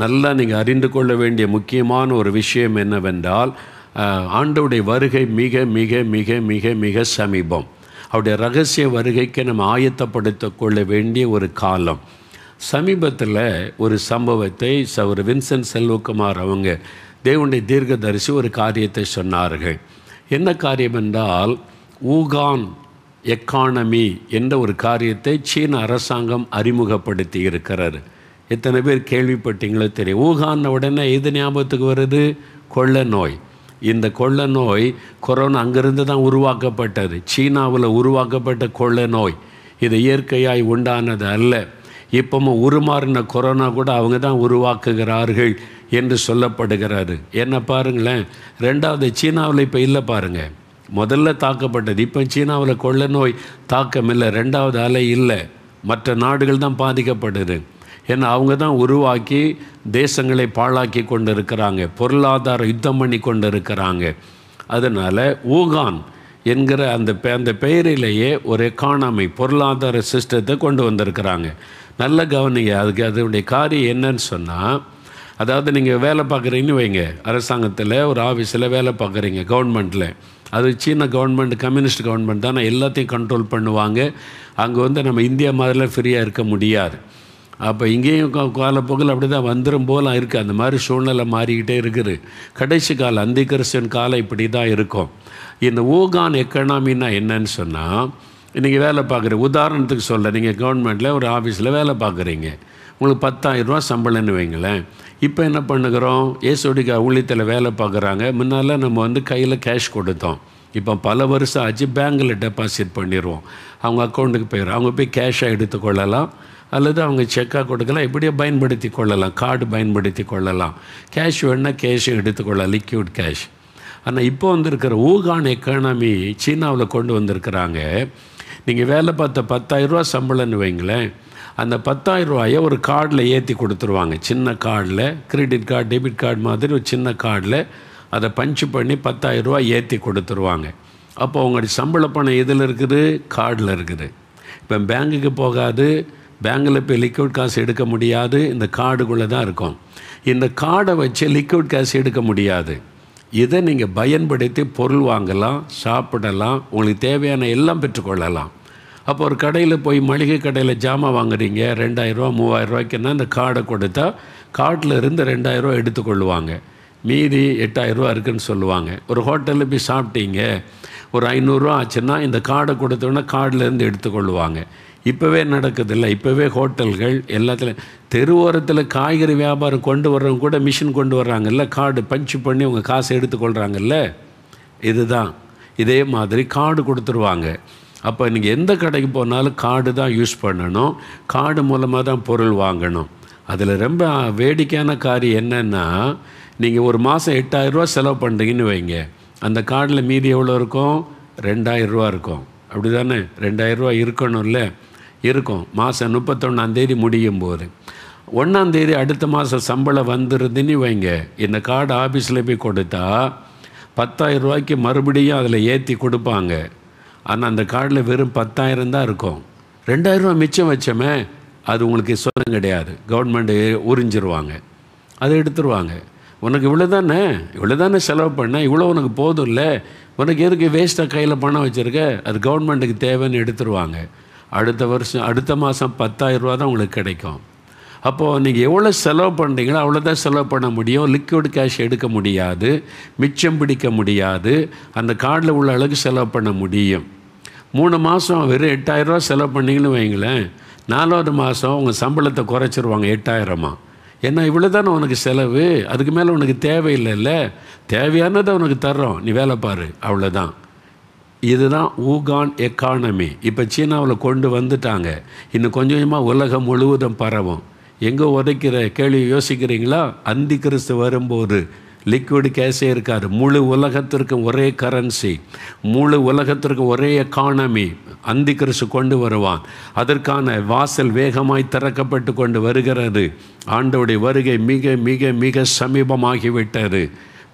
நல்லா நீங்கள் அறிந்து கொள்ள வேண்டிய முக்கியமான ஒரு விஷயம் என்னவென்றால் ஆண்டவுடைய வருகை மிக மிக மிக மிக மிக சமீபம் அவருடைய ரகசிய வருகைக்கு நம்ம ஆயத்தப்படுத்த கொள்ள வேண்டிய ஒரு காலம் சமீபத்தில் ஒரு சம்பவத்தை ஒரு வின்சென்ட் செல்வகுமார் அவங்க தேவனுடைய தீர்க்கதரிசி ஒரு காரியத்தை சொன்னார்கள் என்ன காரியம் என்றால் ஊகான் எக்கானமி என்ற ஒரு காரியத்தை சீன அரசாங்கம் அறிமுகப்படுத்தி இருக்கிறார் எத்தனை பேர் கேள்விப்பட்டீங்களோ தெரியும் ஊகான உடனே எது ஞாபகத்துக்கு வருது கொள்ள நோய் இந்த கொள்ள நோய் கொரோனா அங்கேருந்து தான் உருவாக்கப்பட்டது சீனாவில் உருவாக்கப்பட்ட கொள்ள நோய் இது இயற்கையாய் உண்டானது அல்ல இப்போவும் உருமாறின கொரோனா கூட அவங்க தான் உருவாக்குகிறார்கள் என்று சொல்லப்படுகிறாரு என்ன பாருங்களேன் ரெண்டாவது சீனாவில் இப்போ இல்லை பாருங்கள் முதல்ல தாக்கப்பட்டது இப்போ சீனாவில் கொள்ள நோய் தாக்கம் இல்லை ரெண்டாவது அலை இல்லை மற்ற நாடுகள் தான் பாதிக்கப்பட்டது ஏன்னா அவங்க தான் உருவாக்கி தேசங்களை பாழாக்கி கொண்டு இருக்கிறாங்க பொருளாதார யுத்தம் பண்ணி கொண்டு இருக்கிறாங்க அதனால் ஊகான் என்கிற அந்த அந்த பெயரிலேயே ஒரு எக்கானமி பொருளாதார சிஸ்டத்தை கொண்டு வந்திருக்கிறாங்க நல்ல கவனிங்க அதுக்கு அதனுடைய காரியம் என்னன்னு சொன்னால் அதாவது நீங்கள் வேலை பார்க்குறீங்கன்னு வைங்க அரசாங்கத்தில் ஒரு ஆஃபீஸில் வேலை பார்க்குறீங்க கவர்மெண்ட்டில் அது சீன கவர்மெண்ட் கம்யூனிஸ்ட் கவர்மெண்ட் தான் எல்லாத்தையும் கண்ட்ரோல் பண்ணுவாங்க அங்கே வந்து நம்ம இந்தியா மாதிரிலாம் ஃப்ரீயாக இருக்க முடியாது அப்போ இங்கேயும் காலப்போக்கில் அப்படி தான் வந்துடும் போல இருக்குது அந்த மாதிரி சூழ்நிலை மாறிக்கிட்டே இருக்குது கடைசி காலம் அந்தி கிறிஸ்டின் காலம் இப்படி தான் இருக்கும் இந்த ஓகான் எக்கனாமின்னா என்னன்னு சொன்னால் இன்றைக்கி வேலை பார்க்குற உதாரணத்துக்கு சொல்ல நீங்கள் கவர்மெண்ட்டில் ஒரு ஆஃபீஸில் வேலை பார்க்குறீங்க உங்களுக்கு ரூபா சம்பளம்னு வைங்களேன் இப்போ என்ன பண்ணுகிறோம் ஏசோடிக்கா ஊழியத்தில் வேலை பார்க்குறாங்க முன்னால் நம்ம வந்து கையில் கேஷ் கொடுத்தோம் இப்போ பல வருஷம் ஆச்சு பேங்கில் டெபாசிட் பண்ணிடுவோம் அவங்க அக்கௌண்ட்டுக்கு போயிடும் அவங்க போய் கேஷாக எடுத்துக்கொள்ளலாம் அல்லது அவங்க செக்காக கொடுக்கலாம் இப்படியே பயன்படுத்தி கொள்ளலாம் கார்டு பயன்படுத்தி கொள்ளலாம் கேஷ் வேணால் கேஷ் எடுத்துக்கொள்ளலாம் லிக்யூட் கேஷ் ஆனால் இப்போ வந்திருக்கிற ஊகான் எக்கானமி சீனாவில் கொண்டு வந்திருக்கிறாங்க நீங்கள் வேலை பார்த்த பத்தாயிரரூவா சம்பளம்னு வைங்களேன் அந்த பத்தாயிரரூவாயை ஒரு கார்டில் ஏற்றி கொடுத்துருவாங்க சின்ன கார்டில் கிரெடிட் கார்டு டெபிட் கார்டு மாதிரி ஒரு சின்ன கார்டில் அதை பஞ்சு பண்ணி பத்தாயிரரூவா ஏற்றி கொடுத்துருவாங்க அப்போ உங்களுடைய சம்பள பணம் எதில் இருக்குது கார்டில் இருக்குது இப்போ பேங்குக்கு போகாது பேங்கில் போய் லிக்விட் காசு எடுக்க முடியாது இந்த கார்டுக்குள்ளே தான் இருக்கும் இந்த கார்டை வச்சு லிக்விட் காசு எடுக்க முடியாது இதை நீங்கள் பயன்படுத்தி பொருள் வாங்கலாம் சாப்பிடலாம் உங்களுக்கு தேவையான எல்லாம் பெற்றுக்கொள்ளலாம் அப்போ ஒரு கடையில் போய் மளிகை கடையில் ஜாமான் வாங்குறீங்க ரெண்டாயிரரூவா மூவாயிரரூவாய்க்குன்னா அந்த கார்டை கொடுத்தா கார்டில் இருந்து ரெண்டாயிரரூவா எடுத்துக்கொள்ளுவாங்க மீதி எட்டாயிரரூவா இருக்குதுன்னு சொல்லுவாங்க ஒரு ஹோட்டலில் போய் சாப்பிட்டீங்க ஒரு ஐநூறுரூவா ஆச்சுன்னா இந்த கார்டை கொடுத்தோன்னா கார்டிலேருந்து எடுத்துக்கொள்வாங்க இப்போவே நடக்குது இல்லை இப்போவே ஹோட்டல்கள் எல்லாத்துலேயும் தெருவோரத்தில் காய்கறி வியாபாரம் கொண்டு வர்றவங்க கூட மிஷின் கொண்டு வர்றாங்கல்ல கார்டு பஞ்சு பண்ணி உங்கள் காசை எடுத்துக்கொள்கிறாங்கல்ல இதுதான் இதே மாதிரி கார்டு கொடுத்துருவாங்க அப்போ நீங்கள் எந்த கடைக்கு போனாலும் கார்டு தான் யூஸ் பண்ணணும் கார்டு மூலமாக தான் பொருள் வாங்கணும் அதில் ரொம்ப வேடிக்கையான காரியம் என்னென்னா நீங்கள் ஒரு மாதம் எட்டாயிரரூவா செலவு பண்ணுறீங்கன்னு வைங்க அந்த கார்டில் மீதி எவ்வளோ இருக்கும் ரெண்டாயிரரூவா இருக்கும் அப்படி தானே ரெண்டாயிரரூவா இருக்கணும்ல இருக்கும் மாதம் முப்பத்தொன்னாந்தேதி முடியும் போது ஒன்றாந்தேதி அடுத்த மாதம் சம்பளம் வந்துடுதுன்னு வைங்க இந்த கார்டு ஆஃபீஸில் போய் கொடுத்தா பத்தாயிரம் ரூபாய்க்கு மறுபடியும் அதில் ஏற்றி கொடுப்பாங்க ஆனால் அந்த கார்டில் வெறும் பத்தாயிரம் தான் இருக்கும் ரெண்டாயிரரூவா மிச்சம் வச்சோமே அது உங்களுக்கு சொல்லம் கிடையாது கவர்மெண்ட்டு உறிஞ்சிருவாங்க அதை எடுத்துருவாங்க உனக்கு இவ்வளோ தானே இவ்வளோ தானே செலவு பண்ண இவ்வளோ உனக்கு போதும் இல்லை உனக்கு எதுக்கு வேஸ்ட்டாக கையில் பணம் வச்சுருக்க அது கவர்மெண்ட்டுக்கு தேவைன்னு எடுத்துருவாங்க அடுத்த வருஷம் அடுத்த மாதம் பத்தாயிரம் ரூபா தான் உங்களுக்கு கிடைக்கும் அப்போது நீங்கள் எவ்வளோ செலவு பண்ணுறீங்களோ அவ்வளோதான் செலவு பண்ண முடியும் லிக்விட் கேஷ் எடுக்க முடியாது மிச்சம் பிடிக்க முடியாது அந்த கார்டில் உள்ள அளவுக்கு செலவு பண்ண முடியும் மூணு மாதம் வெறும் எட்டாயிரரூவா செலவு பண்ணிங்கன்னு வைங்களேன் நாலாவது மாதம் உங்கள் சம்பளத்தை குறைச்சிருவாங்க எட்டாயிரமாக ஏன்னா இவ்வளோ தானே உனக்கு செலவு அதுக்கு மேலே உனக்கு தேவையில்லைல்ல தேவையானதை உனக்கு தர்றோம் நீ வேலை பாரு அவ்வளோதான் இதுதான் ஊகான் எக்கானமி இப்போ சீனாவில் கொண்டு வந்துட்டாங்க இன்னும் கொஞ்சம் கொஞ்சமாக உலகம் முழுவதும் பரவும் எங்கே உதைக்கிற கேள்வி யோசிக்கிறீங்களா அந்தி கிறிஸ்து வரும்போது லிக்விடு கேஸே இருக்காது முழு உலகத்திற்கு ஒரே கரன்சி முழு உலகத்திற்கு ஒரே எக்கானமி அந்தி கொண்டு வருவான் அதற்கான வாசல் வேகமாய் திறக்கப்பட்டு கொண்டு வருகிறது ஆண்டோடைய வருகை மிக மிக மிக சமீபமாகிவிட்டது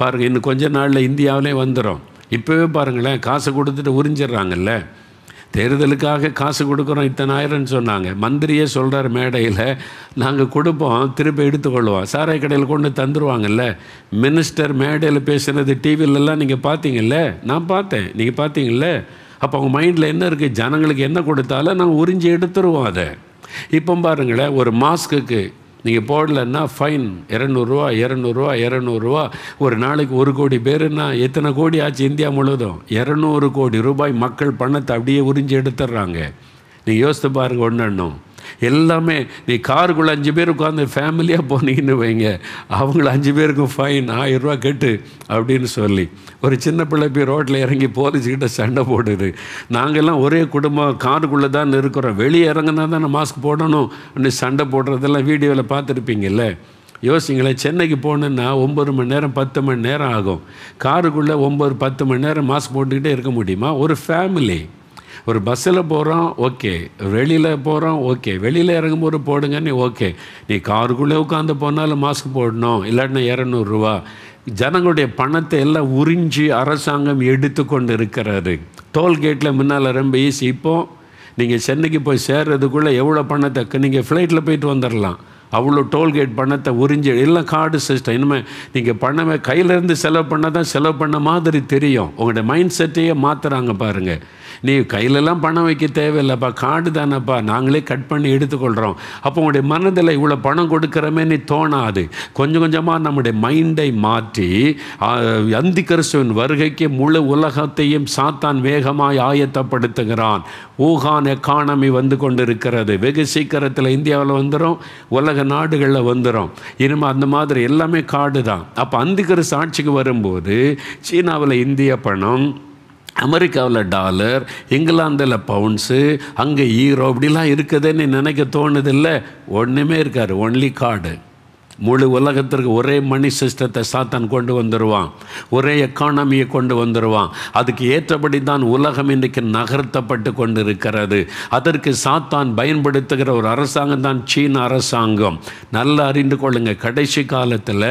பாருங்கள் இன்னும் கொஞ்ச நாளில் இந்தியாவிலே வந்துடும் இப்போவே பாருங்களேன் காசு கொடுத்துட்டு உறிஞ்சிடுறாங்கல்ல தேர்தலுக்காக காசு கொடுக்குறோம் இத்தனை ஆயிரம்னு சொன்னாங்க மந்திரியே சொல்கிறார் மேடையில் நாங்கள் கொடுப்போம் திருப்பி எடுத்துக்கொள்வோம் சாரை கடையில் கொண்டு தந்துடுவாங்கல்ல மினிஸ்டர் மேடையில் பேசுகிறது டிவிலெல்லாம் நீங்கள் பார்த்தீங்கல்ல நான் பார்த்தேன் நீங்கள் பார்த்தீங்கல்ல அப்போ அவங்க மைண்டில் என்ன இருக்குது ஜனங்களுக்கு என்ன கொடுத்தாலும் நாங்கள் உறிஞ்சி எடுத்துருவோம் அதை இப்போ பாருங்களேன் ஒரு மாஸ்க்குக்கு நீங்கள் போடலன்னா ஃபைன் இரநூறுவா இரநூறுவா இரநூறுவா ஒரு நாளைக்கு ஒரு கோடி பேருன்னா எத்தனை கோடி ஆச்சு இந்தியா முழுவதும் இரநூறு கோடி ரூபாய் மக்கள் பணத்தை அப்படியே உறிஞ்சி எடுத்துடுறாங்க நீங்கள் யோசித்து பாருங்கள் ஒன்று எல்லாமே நீ காருக்குள்ளே அஞ்சு பேர் உட்காந்து ஃபேமிலியாக போனீங்கன்னு வைங்க அவங்கள அஞ்சு பேருக்கும் ஃபைன் ஆயிரரூவா கட்டு அப்படின்னு சொல்லி ஒரு சின்ன பிள்ளை போய் ரோட்டில் இறங்கி போலீஸ்கிட்ட சண்டை போடுது நாங்கள்லாம் ஒரே குடும்பம் காருக்குள்ளே தான் இருக்கிறோம் வெளியே இறங்கினா தானே மாஸ்க் போடணும் அப்படின்னு சண்டை போடுறதெல்லாம் வீடியோவில் பார்த்துருப்பீங்கல்ல யோசிங்களேன் சென்னைக்கு போகணுன்னா ஒம்பது மணி நேரம் பத்து மணி நேரம் ஆகும் காருக்குள்ளே ஒம்பது பத்து மணி நேரம் மாஸ்க் போட்டுக்கிட்டே இருக்க முடியுமா ஒரு ஃபேமிலி ஒரு பஸ்ஸில் போகிறோம் ஓகே வெளியில் போகிறோம் ஓகே வெளியில் இறங்கும்போது போடுங்கன்னு ஓகே நீ காருக்குள்ளே உட்காந்து போனாலும் மாஸ்க் போடணும் இல்லாட்டினா இரநூறுவா ஜனங்களுடைய பணத்தை எல்லாம் உறிஞ்சி அரசாங்கம் எடுத்து கொண்டு இருக்கிறாரு டோல்கேட்டில் முன்னால் ரொம்ப ஈஸி இப்போது நீங்கள் சென்னைக்கு போய் சேர்றதுக்குள்ளே எவ்வளோ பணத்தை நீங்கள் ஃப்ளைட்டில் போயிட்டு வந்துடலாம் அவ்வளோ டோல்கேட் பணத்தை உறிஞ்சி எல்லாம் கார்டு சிஸ்டம் இனிமேல் நீங்கள் பண்ணவே கையிலேருந்து செலவு பண்ண தான் செலவு பண்ண மாதிரி தெரியும் உங்களுடைய மைண்ட் செட்டையே மாற்றுறாங்க பாருங்கள் நீ கையிலெல்லாம் பணம் வைக்க தேவையில்லைப்பா கார்டு தானேப்பா நாங்களே கட் பண்ணி எடுத்துக்கொள்கிறோம் அப்போ உங்களுடைய மனதில் இவ்வளோ பணம் நீ தோணாது கொஞ்சம் கொஞ்சமாக நம்முடைய மைண்டை மாற்றி அந்தி கரிசுவின் வருகைக்கு முழு உலகத்தையும் சாத்தான் வேகமாய் ஆயத்தப்படுத்துகிறான் ஊகான் எக்கானமி வந்து கொண்டு இருக்கிறது வெகு சீக்கிரத்தில் இந்தியாவில் வந்துடும் உலக உலக நாடுகளில் வந்துடும் இனிமேல் அந்த மாதிரி எல்லாமே காடு தான் அப்போ அந்திக்கிற சாட்சிக்கு வரும்போது சீனாவில் இந்திய பணம் அமெரிக்காவில் டாலர் இங்கிலாந்தில் பவுன்ஸு அங்கே ஈரோ அப்படிலாம் இருக்குதுன்னு நினைக்க இல்லை ஒன்றுமே இருக்கார் ஒன்லி கார்டு முழு உலகத்திற்கு ஒரே மணி சிஸ்டத்தை சாத்தான் கொண்டு வந்துடுவான் ஒரே எக்கானமியை கொண்டு வந்துடுவான் அதுக்கு ஏற்றபடி தான் உலகம் இன்றைக்கு நகர்த்தப்பட்டு கொண்டு இருக்கிறது அதற்கு சாத்தான் பயன்படுத்துகிற ஒரு அரசாங்கம் தான் சீன அரசாங்கம் நல்லா அறிந்து கொள்ளுங்க கடைசி காலத்தில்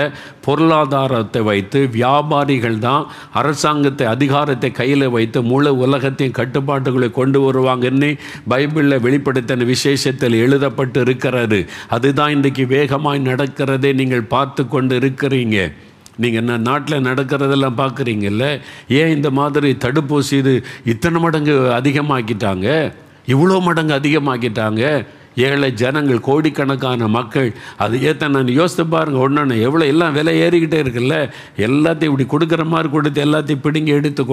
பொருளாதாரத்தை வைத்து வியாபாரிகள் தான் அரசாங்கத்தை அதிகாரத்தை கையில் வைத்து முழு உலகத்தையும் கட்டுப்பாட்டுகளை கொண்டு வருவாங்கன்னு பைபிளில் வெளிப்படுத்தின விசேஷத்தில் எழுதப்பட்டு இருக்கிறது அதுதான் இன்றைக்கு வேகமாய் நடக்கிற நடக்கிறதை நீங்கள் பார்த்து கொண்டு இருக்கிறீங்க நீங்கள் என்ன நாட்டில் நடக்கிறதெல்லாம் பார்க்குறீங்கல்ல ஏன் இந்த மாதிரி தடுப்பூசி இது இத்தனை மடங்கு அதிகமாக்கிட்டாங்க இவ்வளோ மடங்கு அதிகமாக்கிட்டாங்க ஏழை ஜனங்கள் கோடிக்கணக்கான மக்கள் அது ஏற்ற நான் யோசித்து பாருங்கள் ஒன்று எவ்வளோ எல்லாம் விலை ஏறிக்கிட்டே இருக்குல்ல எல்லாத்தையும் இப்படி கொடுக்குற மாதிரி கொடுத்து எல்லாத்தையும் பிடுங்கி எடுத்து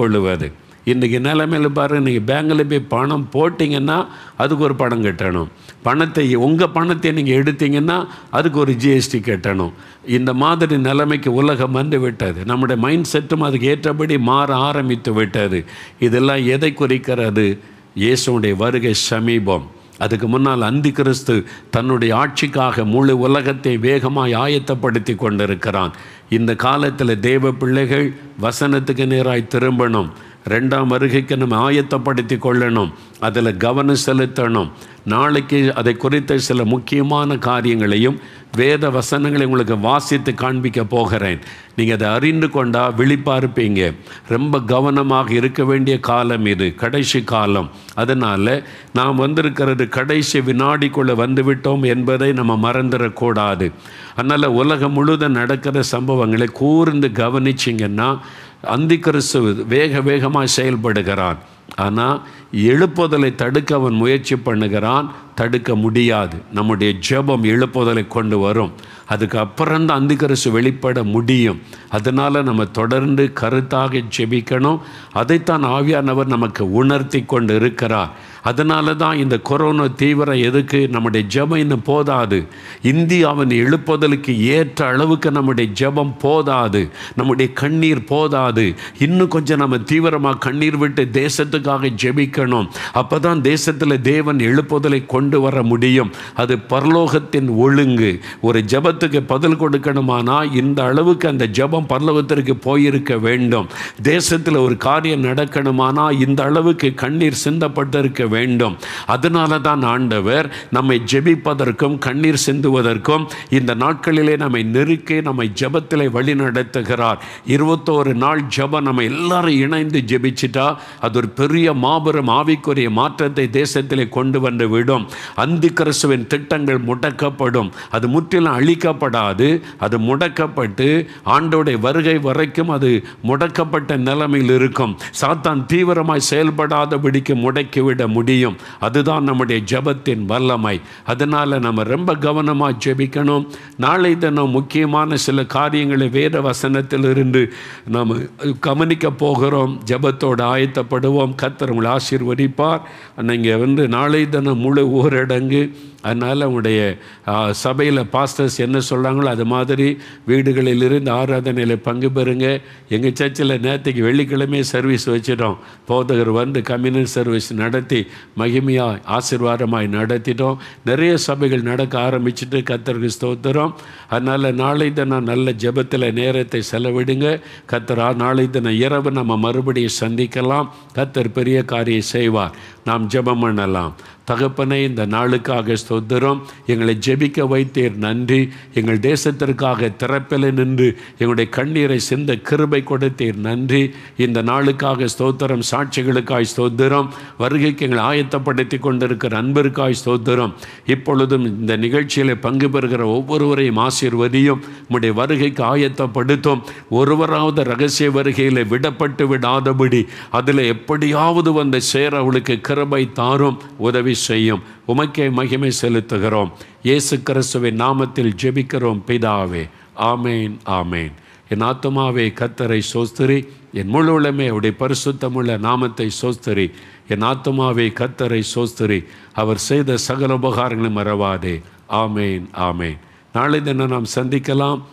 இன்றைக்கி நிலைமையில் பாருங்கள் நீங்கள் பேங்கில் போய் பணம் போட்டிங்கன்னா அதுக்கு ஒரு பணம் கட்டணும் பணத்தை உங்கள் பணத்தை நீங்கள் எடுத்தீங்கன்னா அதுக்கு ஒரு ஜிஎஸ்டி கட்டணும் இந்த மாதிரி நிலைமைக்கு உலகம் வந்து விட்டது நம்முடைய மைண்ட் செட்டும் அதுக்கு ஏற்றபடி மாற ஆரம்பித்து விட்டது இதெல்லாம் எதை குறிக்கிறது இயேசுடைய வருகை சமீபம் அதுக்கு முன்னால் அந்தி கிறிஸ்து தன்னுடைய ஆட்சிக்காக முழு உலகத்தை வேகமாய் ஆயத்தப்படுத்தி கொண்டிருக்கிறான் இந்த காலத்தில் தேவ பிள்ளைகள் வசனத்துக்கு நேராய் திரும்பணும் ரெண்டாம் வருகைக்கு நம்ம ஆயத்தப்படுத்தி கொள்ளணும் அதில் கவனம் செலுத்தணும் நாளைக்கு அதை குறித்த சில முக்கியமான காரியங்களையும் வேத வசனங்களை உங்களுக்கு வாசித்து காண்பிக்க போகிறேன் நீங்கள் அதை அறிந்து கொண்டால் விழிப்பாக இருப்பீங்க ரொம்ப கவனமாக இருக்க வேண்டிய காலம் இது கடைசி காலம் அதனால் நாம் வந்திருக்கிறது கடைசி வினாடிக்குள்ளே வந்துவிட்டோம் என்பதை நம்ம மறந்துடக்கூடாது அதனால் உலகம் முழுதும் நடக்கிற சம்பவங்களை கூர்ந்து கவனிச்சிங்கன்னா அந்தி கிறிஸ்து வேக வேகமாக செயல்படுகிறான் ஆனால் எழுப்புதலை தடுக்க அவன் முயற்சி பண்ணுகிறான் தடுக்க முடியாது நம்முடைய ஜெபம் எழுப்புதலை கொண்டு வரும் அதுக்கு தான் அந்திகரசு வெளிப்பட முடியும் அதனால் நம்ம தொடர்ந்து கருத்தாக ஜெபிக்கணும் அதைத்தான் ஆவியானவர் நமக்கு உணர்த்தி கொண்டு இருக்கிறார் அதனால தான் இந்த கொரோனா தீவிரம் எதுக்கு நம்முடைய ஜபம் இன்னும் போதாது இந்தியாவின் எழுப்புதலுக்கு ஏற்ற அளவுக்கு நம்முடைய ஜபம் போதாது நம்முடைய கண்ணீர் போதாது இன்னும் கொஞ்சம் நம்ம தீவிரமாக கண்ணீர் விட்டு தேசத்துக்காக ஜெபிக்கணும் அப்போ தான் தேசத்தில் தேவன் எழுப்புதலை கொண்டு வர முடியும் அது பரலோகத்தின் ஒழுங்கு ஒரு ஜபத்துக்கு பதில் கொடுக்கணுமானா இந்த அளவுக்கு அந்த ஜபம் பரலோகத்திற்கு போயிருக்க வேண்டும் தேசத்தில் ஒரு காரியம் நடக்கணுமானா இந்த அளவுக்கு கண்ணீர் சிந்தப்பட்டிருக்க வேண்டும் அதனால தான் ஆண்டவர் நம்மை ஜெபிப்பதற்கும் கண்ணீர் சிந்துவதற்கும் இந்த நாட்களிலே நம்மை நெருக்கி நம்மை ஜபத்திலே வழி நடத்துகிறார் இருபத்தோரு நாள் ஜபம் நம்ம எல்லாரும் இணைந்து ஜெபிச்சிட்டா அது ஒரு பெரிய மாபெரும் ஆவிக்குரிய மாற்றத்தை தேசத்திலே கொண்டு வந்து விடும் அந்த கிறிஸ்துவின் திட்டங்கள் முடக்கப்படும் அது முற்றிலும் அழிக்கப்படாது அது முடக்கப்பட்டு ஆண்டோடைய வருகை வரைக்கும் அது முடக்கப்பட்ட நிலைமையில் இருக்கும் சாத்தான் தீவிரமாய் செயல்படாத செயல்படாதபடிக்கு முடக்கிவிட முடியும் முடியும் அதுதான் நம்முடைய ஜபத்தின் வல்லமை அதனால் நம்ம ரொம்ப கவனமாக ஜெபிக்கணும் நாளை தினம் முக்கியமான சில காரியங்களை வேத இருந்து நாம் கவனிக்க போகிறோம் ஜபத்தோடு ஆயத்தப்படுவோம் கத்தர் உங்களை ஆசீர்வதிப்பார் நீங்கள் வந்து நாளை தினம் முழு ஊரடங்கு அதனால் உங்களுடைய சபையில் பாஸ்டர்ஸ் என்ன சொல்கிறாங்களோ அது மாதிரி வீடுகளிலிருந்து ஆராதனையில் பங்கு பெறுங்க எங்கள் சர்ச்சில் நேற்றுக்கு வெள்ளிக்கிழமை சர்வீஸ் வச்சிட்டோம் போதகர் வந்து கம்யூனல் சர்வீஸ் நடத்தி மகிமையாக ஆசிர்வாதமாக நடத்திட்டோம் நிறைய சபைகள் நடக்க ஆரம்பிச்சுட்டு கத்தருக்கு ஸ்தோத்திரம் அதனால் நாளை தினம் நல்ல ஜபத்தில் நேரத்தை செலவிடுங்க கத்தரா நாளை தினம் இரவு நம்ம மறுபடியும் சந்திக்கலாம் கத்தர் பெரிய காரியம் செய்வார் நாம் ஜெபம் பண்ணலாம் தகப்பனை இந்த நாளுக்காக ஸ்தோத்திரம் எங்களை ஜெபிக்க வைத்தீர் நன்றி எங்கள் தேசத்திற்காக திறப்பில் நின்று எங்களுடைய கண்ணீரை சிந்த கிருபை கொடுத்தீர் நன்றி இந்த நாளுக்காக ஸ்தோத்திரம் சாட்சிகளுக்காய் ஸ்தோத்திரம் வருகைக்கு எங்களை ஆயத்தப்படுத்தி கொண்டிருக்கிற அன்பருக்காய் ஸ்தோத்திரம் இப்பொழுதும் இந்த நிகழ்ச்சியில் பங்கு பெறுகிற ஒவ்வொருவரையும் ஆசீர்வதியும் உங்களுடைய வருகைக்கு ஆயத்தப்படுத்தும் ஒருவராவது ரகசிய வருகையில் விடப்பட்டு விடாதபடி அதில் எப்படியாவது வந்து சேர அவளுக்கு கிருபை தாரும் உதவி செய்யும் உமக்கே மகிமை செலுத்துகிறோம் இயேசு கிறிஸ்துவின் நாமத்தில் ஜெபிக்கிறோம் பிதாவே ஆமேன் ஆமேன் என் ஆத்மாவே கத்தரை சோஸ்திரி என் முழு உளமே அவருடைய பரிசுத்தமுள்ள நாமத்தை சோஸ்திரி என் ஆத்மாவே கத்தரை சோஸ்திரி அவர் செய்த சகல உபகாரங்களும் மறவாதே ஆமேன் ஆமேன் நாளை தினம் நாம் சந்திக்கலாம்